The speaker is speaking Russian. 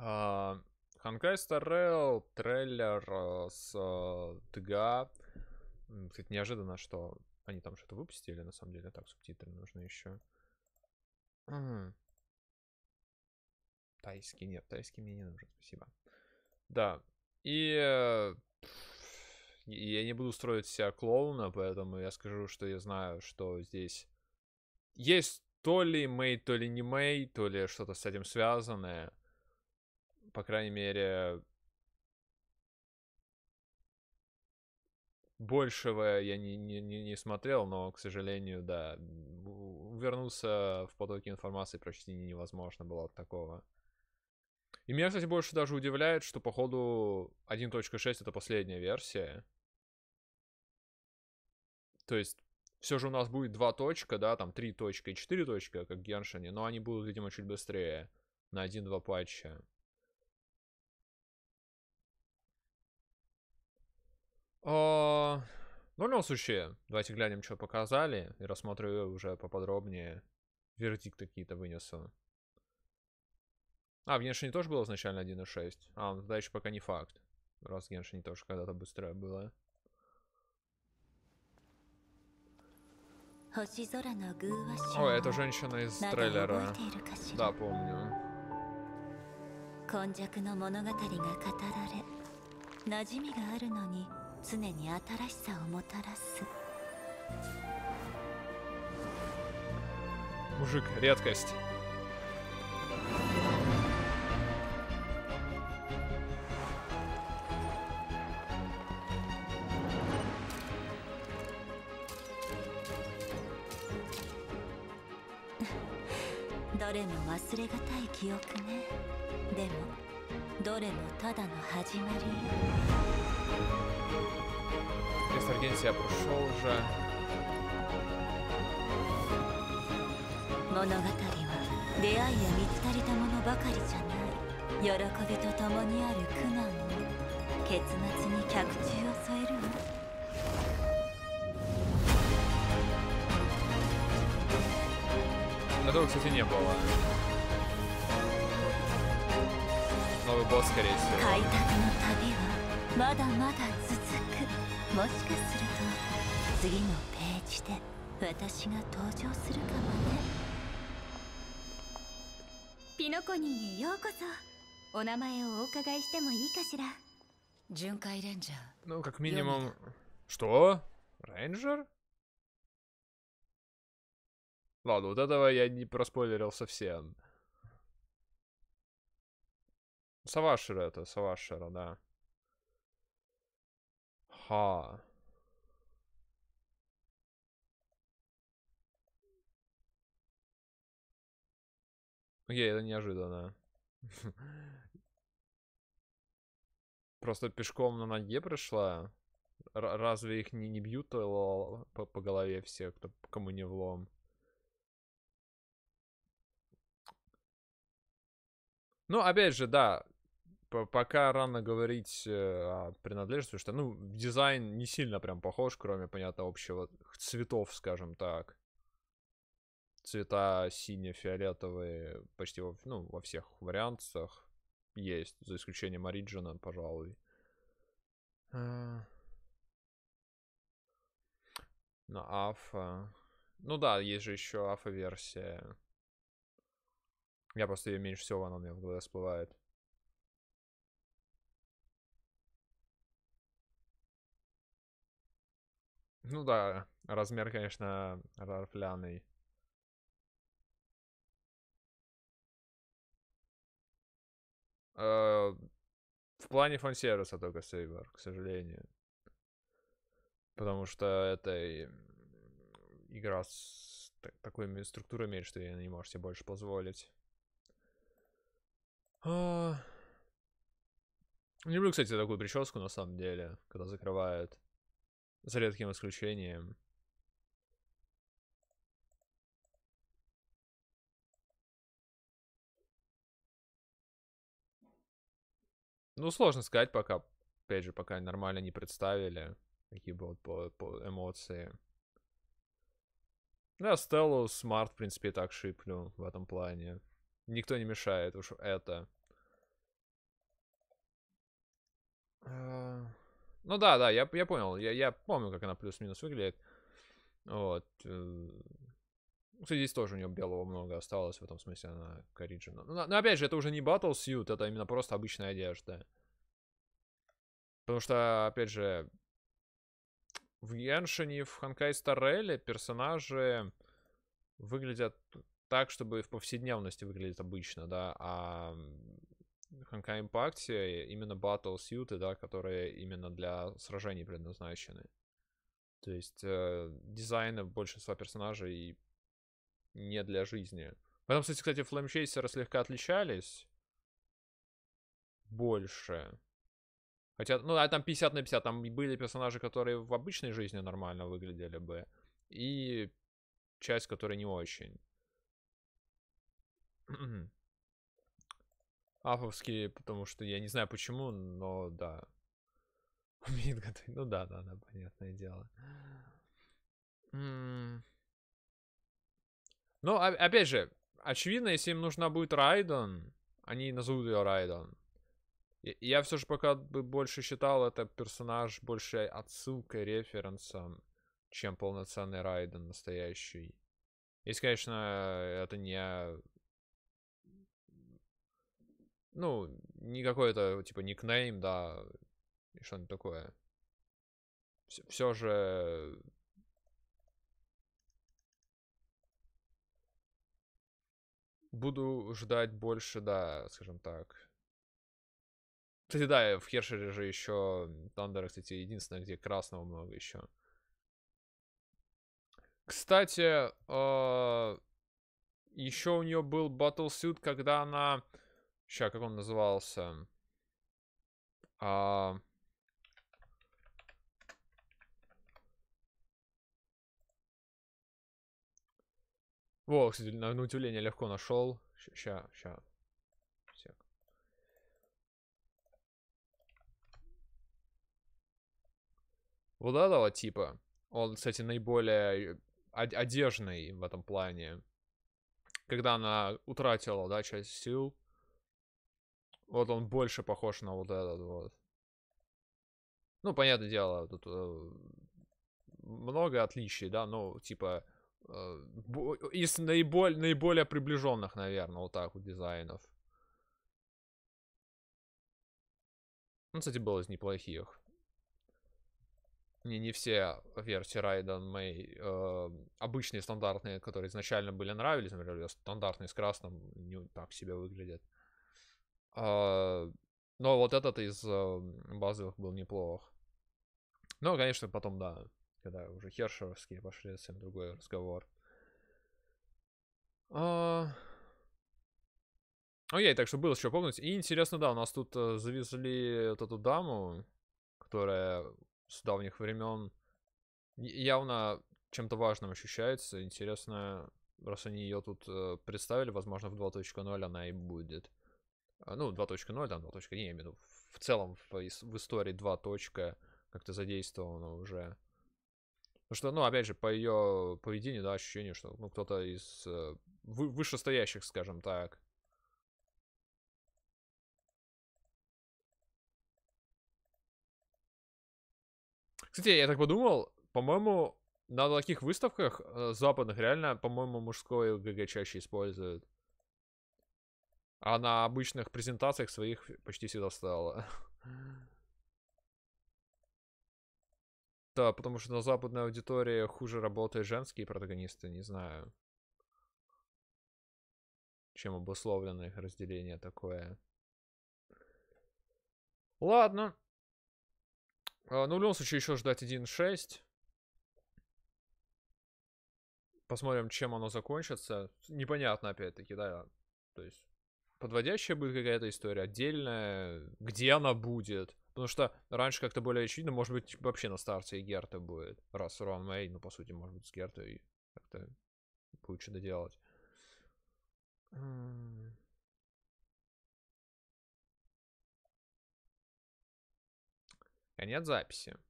А, Ханкай Старел, трейлер э, с ТГА. Э, кстати, неожиданно, что они там что-то выпустили, на самом деле. Так, субтитры нужны еще. Тайский нет, тайский мне не нужен, спасибо. Да, и э, я не буду строить себя клоуна, поэтому я скажу, что я знаю, что здесь есть то ли мей, то ли не мей, то ли что-то с этим связанное по крайней мере, большего я не, не, не смотрел, но, к сожалению, да, вернуться в потоке информации почти невозможно было от такого. И меня, кстати, больше даже удивляет, что, походу, 1.6 это последняя версия. То есть, все же у нас будет 2 точка, да, там 3 точка и 4 точка, как в Геншине, но они будут, видимо, чуть быстрее на 1-2 патча. А, ну, в любом ну, случае, давайте глянем, что показали, и рассмотрю уже поподробнее. Вердикт какие-то вынесу. А, в Геншине тоже было изначально 1.6. А, ну, тогда еще пока не факт. Раз в Геншине тоже когда-то быстрое было. О, это женщина из трейлера. Да, помню. 今昔の物語が語られ馴染みがあるのに常に新しさをもたらす Мужик, редкость. 忘れがたい記憶ね。でも。どれもただの始まり e s t agencja Proszorze. 物語は出会いや満ち足りたものばかりじゃない喜びとともにある苦難を結末に脚注を添えるわ No to, kстати, nie b y ł новый босс, скорее всего. 開拓の旅はまだまだ続く。もしかすると次のページで私が登場するかもね。ピノコニーへようこそ。お名前をお伺いしてもいいかしら。巡回レンジャー。Ну, как минимум... Что? Рейнджер? Ладно, вот этого я не проспойлерил совсем. Савашира это, Савашира, да. Ха. Окей, это неожиданно. Просто пешком на ноге пришла. Разве их не, не бьют по, по голове все, кто кому не влом? Ну, опять же, да, пока рано говорить э, о принадлежности, потому что, ну, дизайн не сильно прям похож, кроме, понятно, общего цветов, скажем так. Цвета сине-фиолетовые почти во, ну, во всех вариантах есть, за исключением Ориджина, пожалуй. Э. На ну, Афа. Ну да, есть же еще Афа-версия. Я просто ее меньше всего, она у меня в голове всплывает. Ну да, размер, конечно, рарфляный. Э, в плане фон-сервиса только Сейвер, к сожалению. Потому что это э, игра с такой структурой имеет, что я не можешь себе больше позволить. А... Люблю, кстати, такую прическу, на самом деле, когда закрывают. За редким исключением. Ну, сложно сказать пока. Опять же, пока нормально не представили, какие будут по, по эмоции. Да, Стеллу смарт, в принципе, и так шиплю в этом плане. Никто не мешает уж это. А, ну да, да, я, я понял. Я, я помню, как она плюс-минус выглядит. Вот. Э, кстати, здесь тоже у нее белого много осталось, в этом смысле она кориджина. Но, но опять же, это уже не Battle Suit, это именно просто обычная одежда. Потому что, опять же, в Геншине и в Ханкай Стареле персонажи выглядят так, чтобы в повседневности выглядит обычно, да, а Ханка Импакте именно батл сьюты, да, которые именно для сражений предназначены. То есть э, дизайны большинства персонажей не для жизни. Поэтому, кстати, кстати, флэм-чейсеры слегка отличались больше. Хотя, ну, а там 50 на 50, там были персонажи, которые в обычной жизни нормально выглядели бы, и часть, которая не очень. Афовские, потому что я не знаю почему, но да. Умеет готовить. Ну да, да, да, понятное дело. М Ну, опять же, очевидно, если им нужна будет Райдон, они назовут ее Райдон. Я, я все же пока бы больше считал это персонаж больше отсылкой, референсом, чем полноценный Райден настоящий. Если, конечно, это не ну, не какой-то, типа, никнейм, да, и что-нибудь такое. Все, все же... Буду ждать больше, да, скажем так. Кстати, да, э, в Хершере же еще Тандера, кстати, единственное, где красного много еще. Кстати, а, еще у нее был Battlesuit, когда она Ща, как он назывался? А... Во, кстати, на, на удивление легко нашел. Ща, ща. Сек. Вот этого типа. Он, кстати, наиболее э, одежный в этом плане. Когда она утратила, да, часть сил, вот он больше похож на вот этот вот. Ну, понятное дело, тут э, много отличий, да, ну, типа, э, из наиболь, наиболее приближенных, наверное, вот так вот дизайнов. Ну, кстати, был из неплохих. Не, не все версии Райден Мэй э, обычные стандартные, которые изначально были нравились, например, стандартные с красным не так себе выглядят. А, но вот этот из э, базовых был неплох. Ну, конечно, потом, да, когда уже хершеровские пошли, совсем другой разговор. А... Окей, так что было что помнить. И интересно, да, у нас тут э, завезли вот эту даму, которая с давних времен явно чем-то важным ощущается. Интересно, раз они ее тут э, представили, возможно, в 2.0 она и будет. А, ну, 2.0, там, 2.0, не, я имею в виду, в целом в, в истории 2. как-то задействовано уже. Потому что, ну, опять же, по ее поведению, да, ощущение, что, ну, кто-то из э, вы, вышестоящих, скажем так. Кстати, я так подумал, по-моему, на таких выставках э, западных реально, по-моему, мужское ГГ чаще используют. А на обычных презентациях своих почти всегда ставила. Да, потому что на западной аудитории хуже работают женские протагонисты, не знаю. Чем обусловлено их разделение такое. Ладно. А, ну, в любом случае, еще ждать 1.6. Посмотрим, чем оно закончится. Непонятно, опять-таки, да. То есть, подводящая будет какая-то история отдельная, где она будет. Потому что раньше как-то более очевидно, может быть, типа, вообще на старте и Герта будет. Раз Рон Мэй, ну, по сути, может быть, с Гертой как-то будет что-то делать. Конец записи.